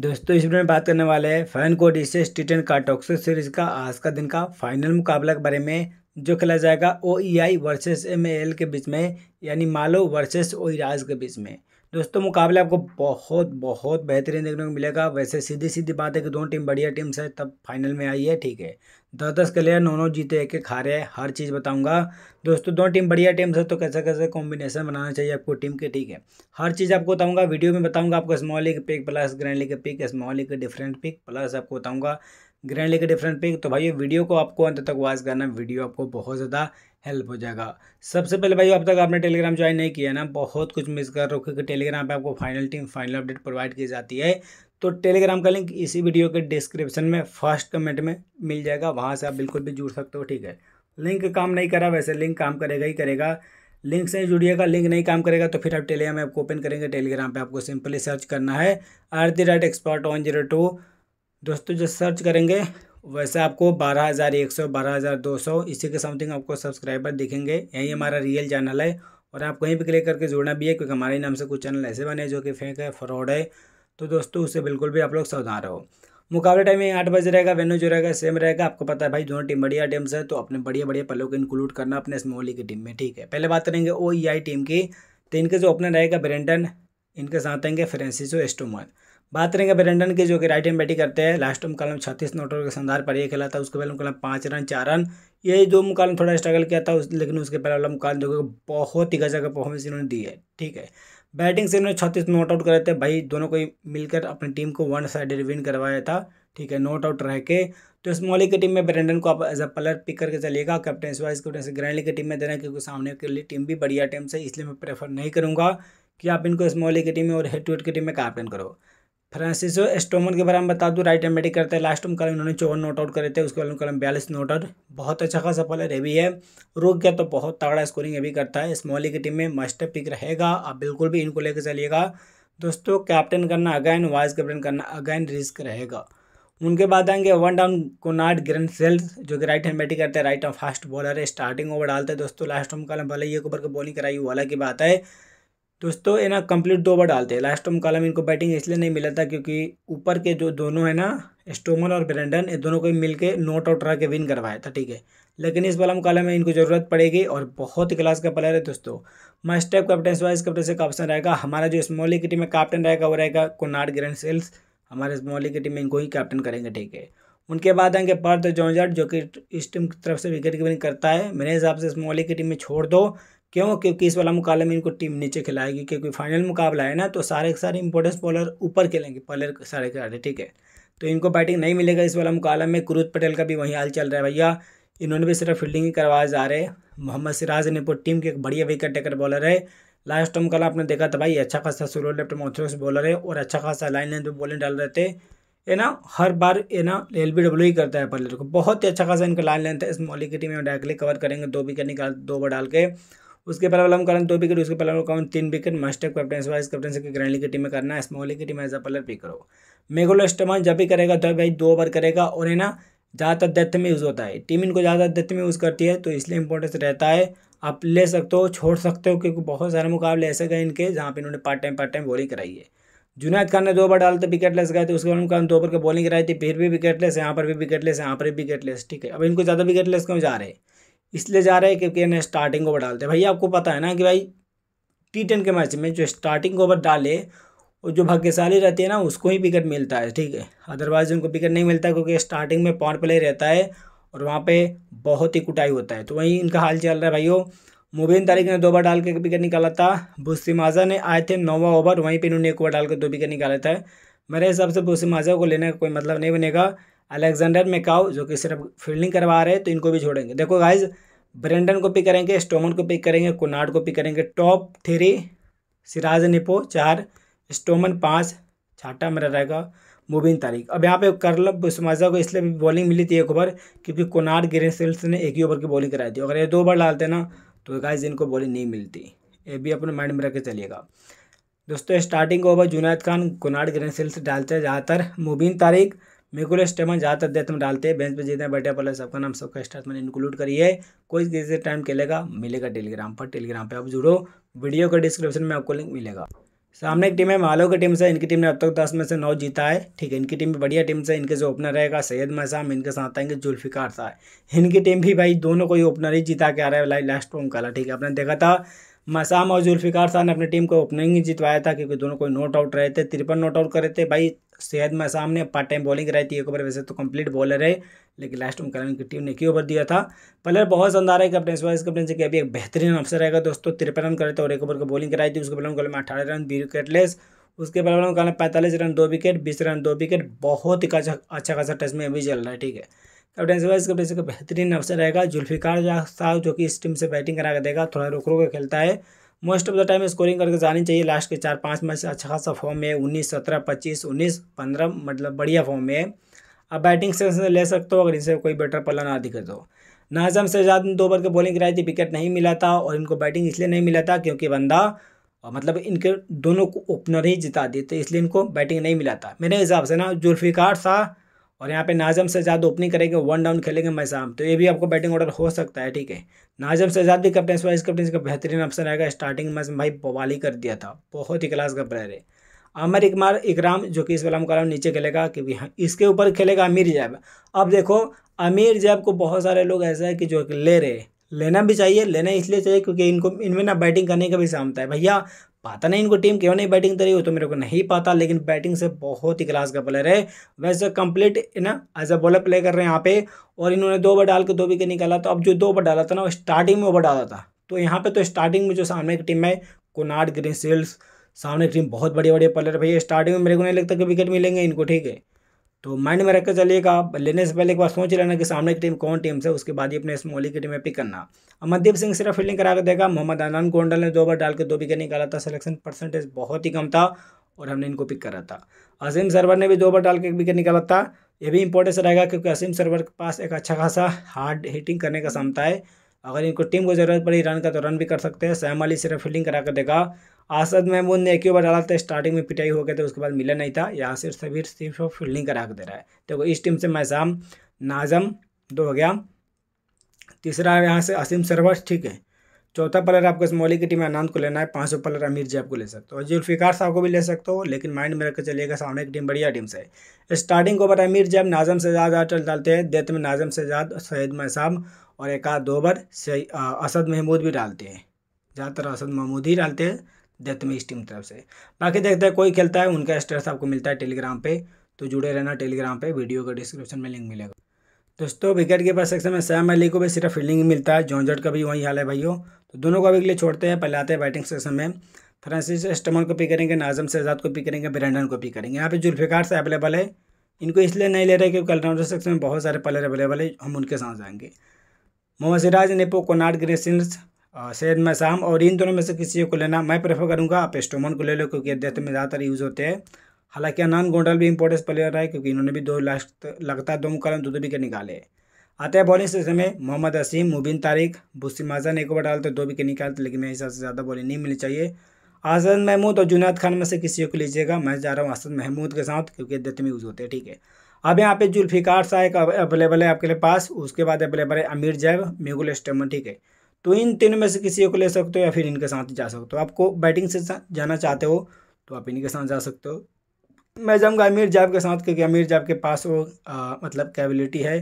दोस्तों इस वीडियो में बात करने वाले हैं फैन कोड इसे टी का सीरीज का आज का दिन का फाइनल मुकाबला के बारे में जो खेला जाएगा ओ ई आई वर्सेस एम के बीच में यानी मालो वर्सेस ओ e के बीच में दोस्तों मुकाबले आपको बहुत बहुत बेहतरीन देखने को मिलेगा वैसे सीधी सीधी बात है कि दोनों टीम बढ़िया टीम्स है तब फाइनल में आई है ठीक है दस दस के लिए नौ नौ जीते एक एक हारे हर चीज़ बताऊंगा दोस्तों दोनों टीम बढ़िया टीम्स है तो कैसे कैसे कॉम्बिनेशन बनाना चाहिए आपको टीम के ठीक है हर चीज़ आपको बताऊंगा वीडियो में बताऊँगा आपको small league pick plus grand league pick small league different pick plus आपको बताऊँगा ग्रैंड लेकर डिफरेंट पे तो भाई वीडियो को आपको अंत तक वॉच करना वीडियो आपको बहुत ज़्यादा हेल्प हो जाएगा सबसे पहले भाई अब तक आपने टेलीग्राम ज्वाइन नहीं किया ना बहुत कुछ मिस कर रहे हो क्योंकि टेलीग्राम पे आपको final team final update provide की जाती है तो टेलीग्राम का लिंक इसी वीडियो के डिस्क्रिप्शन में फर्स्ट कमेंट में मिल जाएगा वहाँ से आप बिल्कुल भी जुड़ सकते हो ठीक है लिंक काम नहीं करा वैसे लिंक काम करेगा ही करेगा लिंक से जुड़िएगा लिंक नहीं काम करेगा तो फिर आप टेलीग्राम ऐप को ओपन करेंगे टेलीग्राम पे आपको सिंपली सर्च करना है Aarti dot expert on zero two दोस्तों जो सर्च करेंगे वैसे आपको बारह हज़ार एक सौ बारह हज़ार दो सौ इसी के समथिंग आपको सब्सक्राइबर दिखेंगे यही हमारा रियल चैनल है और आप कहीं भी क्लिक करके जुड़ना भी है क्योंकि हमारे नाम से कुछ चैनल ऐसे बने जो कि फेंक है फ्रॉड है तो दोस्तों उससे बिल्कुल भी आप लोग सावधान रहो मुकाबले टाइमिंग आठ बजे रहेगा वेन्यू जो रहेगा सेम रहेगा आपको पता है भाई दोनों टीम बढ़िया टीम्स है तो अपने बढ़िया बढ़िया पलों को इंक्लूड करना अपने इस मोहली की टीम में ठीक है पहले बात करेंगे ओ टीम e की तो इनके जो ओपनर रहेगा ब्रेंडन इनके साथ आएंगे फ्रांसिसो एस्टोमन बात करेंगे अभिनंदन की जो कि राइट एंड बैटिंग करते हैं लास्ट मुकाबला छत्तीस नॉट आउट के संधार पर ये खेला था उसके पहले मुकाबला पाँच रन चार रन ये जो मुकालम थोड़ा स्ट्रगल किया था उस लेकिन उसके पहले वाला मुकाबला जो कि बहुत ही गजा का परफॉर्मेंस इन्होंने दी है ठीक है बैटिंग से इन्होंने छत्तीस नॉट आउट करे थे भाई दोनों को मिलकर अपनी टीम को वन साइड विन करवाया था ठीक है नॉट आउट रह के तो इस मौली की टीम में ब्रेंडन को आप एज अ प्लेयर पिक करके चलिएगा कैप्टन वाइस कैप्टन ग्रैंडली की टीम में देना क्योंकि सामने के लिए टीम भी बढ़िया टीम से इसलिए मैं प्रेफर नहीं करूँगा कि आप इनको इस मौली की टीम में और हेड टू हेड की टीम में कैप्टन करो फ्रांसिसो एस्टोमन के बारे में बता दूँ राइट हैंड बैटिंग करते हैं लास्ट कल इन्होंने चौवन नोट आउट करे थे उसके बाद कलम बयालीस नोट आउट बहुत अच्छा खासा प्लेयर भी है रुक गया तो बहुत तगड़ा स्कोरिंग अभी करता है स्मॉली की टीम में मास्टर पिक रहेगा आप बिल्कुल भी इनको लेकर चलिएगा दोस्तों कैप्टन करना अगैन वाइस कैप्टन करना अगैन रिस्क रहेगा उनके बाद आएंगे वन डाउन कोनाट ग्रेन सेल्स जो कि राइट हैंड बैटिंग करते हैं राइट ऑफ फास्ट बॉलर है स्टार्टिंग ओवर डालते हैं दोस्तों लास्ट ओम कल भले ही एक ओवर की बॉलिंग कराई वाला की बात है दोस्तों ये ना कंप्लीट दो ओवर डालते हैं लास्ट कॉलम इनको बैटिंग इसलिए नहीं मिला था क्योंकि ऊपर के जो दोनों है ना स्टोमन और ब्रेंडन ये दोनों को मिल के नॉट आउट रहा के विन करवाया था ठीक है लेकिन इस बॉलम कॉलम में इनको ज़रूरत पड़ेगी और बहुत ही क्लास का प्लेयर है दोस्तों must step captain vice captain से ऑप्शन रहेगा हमारा जो स्मॉली की टीम में कैप्टन रहेगा वो रहेगा कोनाड ग्रैंड सेल्स हमारे स्मॉली की टीम में इनको ही कैप्टन करेंगे ठीक है उनके बाद आएंगे पार्थ जॉन्जर्ट जो कि इस टीम की तरफ से विकेट कीपिंग करता है मेरे हिसाब से स्मॉली की टीम में छोड़ दो क्यों क्योंकि इस वाला मुकाबले में इनको टीम नीचे खिलाएगी क्योंकि फाइनल मुकाबला है ना तो सारे सारे इंपॉर्टेंस बॉलर ऊपर खेलेंगे पहले सारे सारे ठीक है तो इनको बैटिंग नहीं मिलेगा इस वाला मुकाबला में क्रूज पटेल का भी वहीं हाल चल रहा है भैया इन्होंने भी सिर्फ फील्डिंग ही करवाए जा रहे मोहम्मद सिराज निपुर टीम के एक बढ़िया विकेट टेकर बॉलर है लास्ट टाइम कल आपने देखा था भाई अच्छा खासा सोलो लेफ्ट मोथरोस बॉलर है और अच्छा खासा लाइन लेंथ में बॉलिंग डाल रहे थे ये ना हर बार ये ना एल बी डब्ल्यू ही करता है बॉलर को बहुत ही अच्छा खासा इनका लाइन लेंथ है इस मौली की टीम में डायरेक्टली कवर करेंगे दो विकेट निकाल दो बार डाल के उसके पहले हम करें दो विकेट उसके पहले वाला कौन तीन wicket master captain vice captain की ग्रैंडली की टीम में करना है स्मॉली की team as a player pick करो मेघोलो स्टमान जब भी करेगा तो भाई दो ओवर करेगा और है ना ज़्यादातर डेथ में यूज़ होता है टीम इनको ज़्यादा डेथ में यूज़ करती है तो इसलिए इंपॉर्टेंस रहता है आप ले सकते हो छोड़ सकते हो क्योंकि बहुत सारे मुकाबले ऐसे गए इनके जहाँ पर इन्होंने part time part time bowling कराई है जुनैद खान ने दो बार डालते लेस गए थे उसके बाद उनका दो ओवर के बॉलिंग कराई थी फिर भी विकेटलेस यहाँ पर भी विकेट लेस यहाँ पर भी विकेटलेस ठीक है अब इनको ज़्यादा विकेट लेस क्यों जा रहे हैं इसलिए जा रहे हैं क्योंकि इन्हें स्टार्टिंग ओवर डालते हैं भैया आपको पता है ना कि भाई टी के मैच में जो स्टार्टिंग ओवर डाले और जो भाग्यशाली रहते हैं ना उसको ही विकेट मिलता है ठीक है अदरवाइज उनको विकेट नहीं मिलता क्योंकि स्टार्टिंग में पॉन प्ले रहता है और वहाँ पे बहुत ही कुटाई होता है तो वहीं इनका हाल चल रहा है भाइयों मुबीन तारिक ने दो बार डाल के विकेट निकाला था माजा ने आए थे नौवा ओवर वहीं पर इन्होंने एक ओवर डाल के दो विकेट निकाला था मेरे हिसाब से माजा को लेने का कोई मतलब नहीं बनेगा अलेक्जेंडर मेकाओ जो कि सिर्फ फील्डिंग करवा रहे हैं तो इनको भी छोड़ेंगे देखो गाइज ब्रेंडन को पिक करेंगे स्टोमन को पिक करेंगे कुनाड को पिक करेंगे टॉप थ्री सिराज निपो चार स्टोमन पाँच छाटा मेरा रहेगा मुबीन तारीख अब यहाँ पे करलब समाजा को इसलिए भी बॉलिंग मिली थी एक ओवर क्योंकि ग्रीन सेल्स ने एक ही ओवर की बॉलिंग कराई थी अगर ये दो ओवर डालते ना तो गाइज इनको बॉलिंग नहीं मिलती ये भी अपने माइंड में रख के चलिएगा दोस्तों स्टार्टिंग ओवर जुनाद खान ग्रीन सेल्स डालते ज़्यादातर मुबिन तारीख मेरे मेकुल स्टेमन ज़्यादातर देते हम डालते हैं बेंच पे जितने बैठे पहले सबका नाम सबका स्टेटमेंट इंक्लूड करिए कोई किसी टाइम खेलेगा मिलेगा टेलीग्राम पर टेलीग्राम पर आप जुड़ो वीडियो का डिस्क्रिप्शन में आपको लिंक मिलेगा सामने एक टीम है मालो की टीम से इनकी टीम ने अब तक दस में से नौ जीता है ठीक है इनकी टीम भी बढ़िया टीम से इनके जो ओपनर रहेगा सैयद मैसाम इनके साथ आएंगे जुल्फिकार साहब इनकी टीम भी भाई दोनों को ही ओपनर ही जीता के आ रहा है लास्ट टाइम काला ठीक है आपने देखा था मसाम और जुल्फ़िकार शाह ने अपनी टीम को ओपनिंग ही जितवाया था क्योंकि दोनों कोई नॉट आउट रहे थे तिरपन नॉट आउट करे थे भाई सैयद मसाम ने पार्ट टाइम बॉलिंग कराई थी एक ओवर वैसे तो कंप्लीट बॉलर है लेकिन लास्ट में कल की टीम ने एक ओवर दिया था प्लेयर बहुत शानदार है कैप्टन वाइस कैप्टन से अभी एक बेहतरीन अवसर रहेगा दोस्तों तिरपन रन करे थे और एक ओवर को बॉलिंग कराई थी उसके बल्लों कल में अठारह रन बी विकेटलेस उसके बल्लों कल पैंतालीस रन दो विकेट बीस रन दो विकेट बहुत ही अच्छा खासा टच में अभी चल रहा है ठीक है कैप्टन सिवाज इसका प्लेस का बेहतरीन अवसर रहेगा जुल्फिकार साहब जो कि इस टीम से बैटिंग करा कर देगा थोड़ा रुक रुक खेलता है most of the time scoring करके जानी चाहिए लास्ट के चार पाँच मैच अच्छा खासा फॉर्म में उन्नीस सत्रह पच्चीस उन्नीस पंद्रह मतलब बढ़िया फॉर्म में है आप बैटिंग से ले सकते हो अगर इनसे कोई बेटर पल्ला ना दिखे तो नाजम शहजाद ने दो ओवर के बॉलिंग कराई थी विकेट नहीं मिला था और इनको बैटिंग इसलिए नहीं मिला था क्योंकि बंदा मतलब इनके दोनों को ओपनर ही जिता दिए थे तो इसलिए इनको बैटिंग नहीं मिला था मेरे हिसाब से ना जुल्फ़िकार साहब और यहाँ पे नाजम से ज़्यादा ओपनिंग करेंगे वन डाउन खेलेंगे मैसाम तो ये भी आपको बैटिंग ऑर्डर हो सकता है ठीक है नाजम से भी कप्टन वाइस कैप्टनसी का बेहतरीन ऑप्शन रहेगा स्टार्टिंग में भाई बवाली कर दिया था बहुत ही क्लास का प्लेयर है अमर इकमार इकराम जो कि इस वाला मुकाबला नीचे खेलेगा क्योंकि हाँ, इसके ऊपर खेलेगा अमीर जैब अब देखो अमीर जैब को बहुत सारे लोग ऐसा है कि जो ले रहे लेना भी चाहिए लेना इसलिए चाहिए क्योंकि इनको इनमें ना बैटिंग करने का भी सामता है भैया पता नहीं इनको टीम क्यों नहीं बैटिंग दे रही हो तो मेरे को नहीं पता लेकिन बैटिंग से बहुत ही क्लास का प्लेयर है वैसे कंप्लीट ना एज अ बॉलर प्ले कर रहे हैं यहाँ पे और इन्होंने दो ओवर डाल के दो विकेट निकाला तो अब जो दो ओवर डाला था ना वो स्टार्टिंग में ओवर डाला था तो यहाँ पे तो स्टार्टिंग में जो सामने की टीम है कोनाड ग्रीन सेल्स सामने की टीम बहुत बड़ी बढ़िया प्लेयर भैया स्टार्टिंग में मेरे को नहीं लगता कि विकेट मिलेंगे इनको ठीक है तो माइंड में रखकर चलिएगा लेने से पहले एक बार सोच लेना कि सामने की टीम कौन टीम से उसके बाद ही अपने इस मोली की टीम में पिक करना अमरदीप सिंह सिर्फ फील्डिंग करा कर देगा मोहम्मद अनान गोंडल ने दो बार डाल के दो विकेट निकाला था सिलेक्शन परसेंटेज बहुत ही कम था और हमने इनको पिक करा था असीम सरवर ने भी दो बार डाल के एक विकेट निकाला था ये भी इंपॉर्टेंस रहेगा क्योंकि असीम सरवर के पास एक अच्छा खासा हार्ड हिटिंग करने का क्षमता है अगर इनको टीम को जरूरत पड़ी रन का तो रन भी कर सकते हैं सैम अली सिर्फ फील्डिंग करा कर देगा आसद महमूद ने एक ही ओवर डाला था स्टार्टिंग में पिटाई हो गया था उसके बाद मिला नहीं था यहाँ से सभी सिर्फ फील्डिंग करा के दे रहा है देखो इस टीम से मैसाम नाजम दो हो गया तीसरा यहाँ से असीम सरवर ठीक है चौथा प्लेयर आपको इस मौली की टीम आनंद को लेना है पाँच सौ प्लेयर अमीर जी आपको ले सकते हो जुल्फिकार साहब को भी ले सकते हो लेकिन माइंड में रख के चलिएगा सामने की टीम बढ़िया टीम से स्टार्टिंग ओवर अमीर जैब नाजम से ज़्यादा अटल डालते हैं देत में नाजम से ज़्यादा सैद महसाब और एक आध दो ओवर असद महमूद भी डालते हैं ज़्यादातर असद महमूद ही डालते हैं इस टीम तरफ से बाकी देखते हैं कोई खेलता है उनका स्टेटस आपको मिलता है टेलीग्राम पे तो जुड़े रहना टेलीग्राम पे वीडियो का डिस्क्रिप्शन में लिंक मिलेगा दोस्तों विकेट कीपर सेक्शन में सैम अली को भी सिर्फ फील्डिंग मिलता है जॉन्जट का भी वही हाल है भाइयों तो दोनों को अभी के लिए छोड़ते हैं पहले आते हैं बैटिंग सेक्शन में फ्रांसिस स्टमन को पिक करेंगे नाजम शहजाद को पिक करेंगे ब्रैंडन को पिक करेंगे यहाँ पे जुल्फिकार से अवेलेबल है इनको इसलिए नहीं ले रहे क्योंकि ऑलराउंडर सेक्शन में बहुत सारे प्लेयर अवेलेबल है हम उनके साथ जाएंगे मोहम्मद सिराज नेपो कोनाड ग्रेसिन सैद मैसाम और इन दोनों में से किसी को लेना मैं प्रेफर करूँगा आप एस्टोमन को ले लो क्योंकि डेथ में ज़्यादातर यूज़ होते हैं हालांकि अनान गोंडल भी इंपॉर्टेंस प्लेयर है क्योंकि इन्होंने भी दो लास्ट लगातार दो मुकालम दो दो विकेट निकाले आते हैं बॉलिंग सेक्शन में मोहम्मद असीम मुबिन तारिक बुसी माजा ने एक ओवर डालते दो विकेट निकालते लेकिन मेरे हिसाब से ज़्यादा बॉलिंग नहीं मिलनी चाहिए आजद महमूद और जुनाद खान में से किसी को लीजिएगा मैं जा रहा हूँ आसद महमूद के साथ क्योंकि डेथ में यूज़ होते हैं ठीक है अब यहाँ पे जुल्फिकार सा एक अवेलेबल है आपके लिए पास उसके बाद अवेलेबल है अमीर जैब मेगुल स्टेमन ठीक है तो इन तीनों में से किसी को ले सकते हो या फिर इनके साथ जा सकते हो आपको बैटिंग से जाना चाहते हो तो आप इनके साथ जा सकते हो मैं जाऊँगा अमीर जाब के साथ क्योंकि अमीर जाब के पास वो आ, मतलब कैबिलिटी है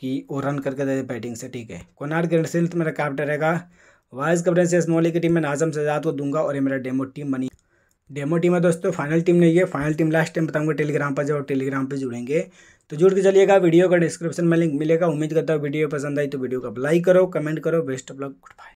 कि वो रन करके दे बैटिंग से ठीक है कोनार सिल्थ मेरा कैप्टन रहेगा वाइस कैप्टन से स्मोली की टीम में नाजम सजाद को दूंगा और ये मेरा डेमो टीम बनी डेमो टीम है दोस्तों फाइनल टीम नहीं है फाइनल टीम लास्ट टाइम बताऊंगा टेलीग्राम पर जाओ टेलीग्राम पर जुड़ेंगे तो जुड़ के चलिएगा वीडियो का डिस्क्रिप्शन में लिंक मिलेगा उम्मीद करता हूँ वीडियो पसंद आई तो वीडियो को लाइक करो कमेंट करो best of luck good bye